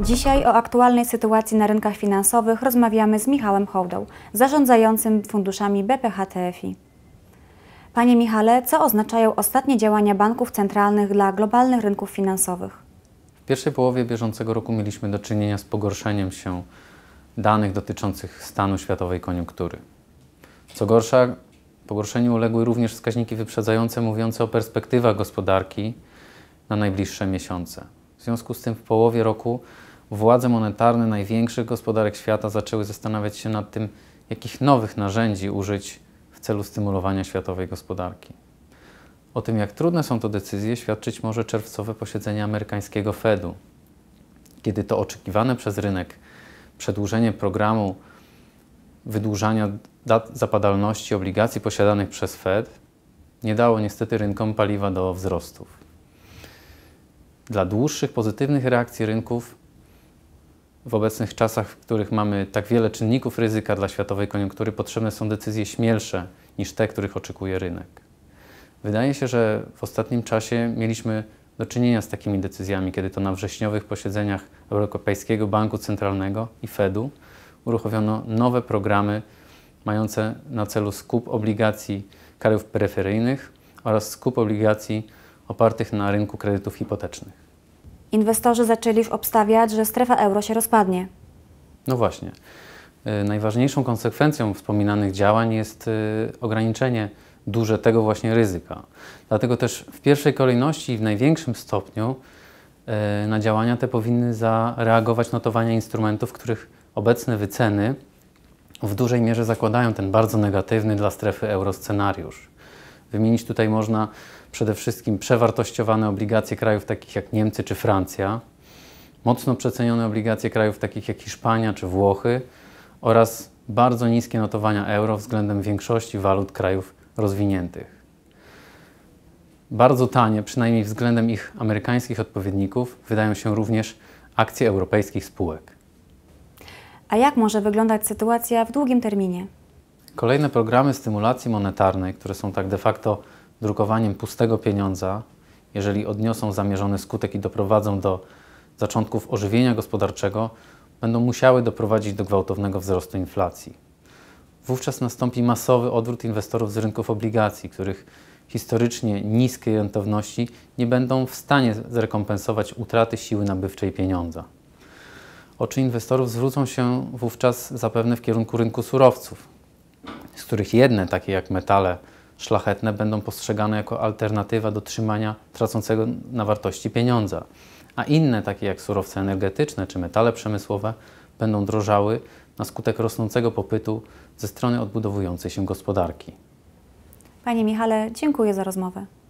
Dzisiaj o aktualnej sytuacji na rynkach finansowych rozmawiamy z Michałem Hołdą, zarządzającym funduszami BPHTFI. Panie Michale, co oznaczają ostatnie działania banków centralnych dla globalnych rynków finansowych? W pierwszej połowie bieżącego roku mieliśmy do czynienia z pogorszeniem się danych dotyczących stanu światowej koniunktury. Co gorsza, pogorszeniu uległy również wskaźniki wyprzedzające mówiące o perspektywach gospodarki na najbliższe miesiące. W związku z tym w połowie roku władze monetarne największych gospodarek świata zaczęły zastanawiać się nad tym, jakich nowych narzędzi użyć w celu stymulowania światowej gospodarki. O tym, jak trudne są to decyzje, świadczyć może czerwcowe posiedzenie amerykańskiego Fedu, kiedy to oczekiwane przez rynek przedłużenie programu wydłużania dat zapadalności obligacji posiadanych przez Fed nie dało niestety rynkom paliwa do wzrostów. Dla dłuższych pozytywnych reakcji rynków w obecnych czasach, w których mamy tak wiele czynników ryzyka dla światowej koniunktury, potrzebne są decyzje śmielsze niż te, których oczekuje rynek. Wydaje się, że w ostatnim czasie mieliśmy do czynienia z takimi decyzjami, kiedy to na wrześniowych posiedzeniach Europejskiego Banku Centralnego i Fedu uruchomiono nowe programy mające na celu skup obligacji krajów peryferyjnych oraz skup obligacji opartych na rynku kredytów hipotecznych. Inwestorzy zaczęli już obstawiać, że strefa euro się rozpadnie. No właśnie. E, najważniejszą konsekwencją wspominanych działań jest e, ograniczenie duże tego właśnie ryzyka. Dlatego też w pierwszej kolejności i w największym stopniu e, na działania te powinny zareagować notowania instrumentów, których obecne wyceny w dużej mierze zakładają ten bardzo negatywny dla strefy euro scenariusz. Wymienić tutaj można przede wszystkim przewartościowane obligacje krajów takich jak Niemcy czy Francja, mocno przecenione obligacje krajów takich jak Hiszpania czy Włochy oraz bardzo niskie notowania euro względem większości walut krajów rozwiniętych. Bardzo tanie, przynajmniej względem ich amerykańskich odpowiedników, wydają się również akcje europejskich spółek. A jak może wyglądać sytuacja w długim terminie? Kolejne programy stymulacji monetarnej, które są tak de facto drukowaniem pustego pieniądza, jeżeli odniosą zamierzony skutek i doprowadzą do zaczątków ożywienia gospodarczego, będą musiały doprowadzić do gwałtownego wzrostu inflacji. Wówczas nastąpi masowy odwrót inwestorów z rynków obligacji, których historycznie niskie rentowności nie będą w stanie zrekompensować utraty siły nabywczej pieniądza. Oczy inwestorów zwrócą się wówczas zapewne w kierunku rynku surowców, z których jedne, takie jak metale szlachetne, będą postrzegane jako alternatywa do trzymania tracącego na wartości pieniądza, a inne, takie jak surowce energetyczne czy metale przemysłowe, będą drożały na skutek rosnącego popytu ze strony odbudowującej się gospodarki. Panie Michale, dziękuję za rozmowę.